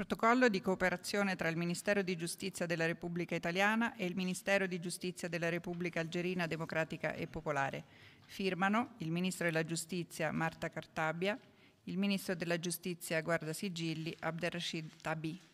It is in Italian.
Protocollo di cooperazione tra il Ministero di Giustizia della Repubblica Italiana e il Ministero di Giustizia della Repubblica Algerina Democratica e Popolare. Firmano il Ministro della Giustizia Marta Cartabia, il Ministro della Giustizia Guarda Sigilli Abderrashid Tabi.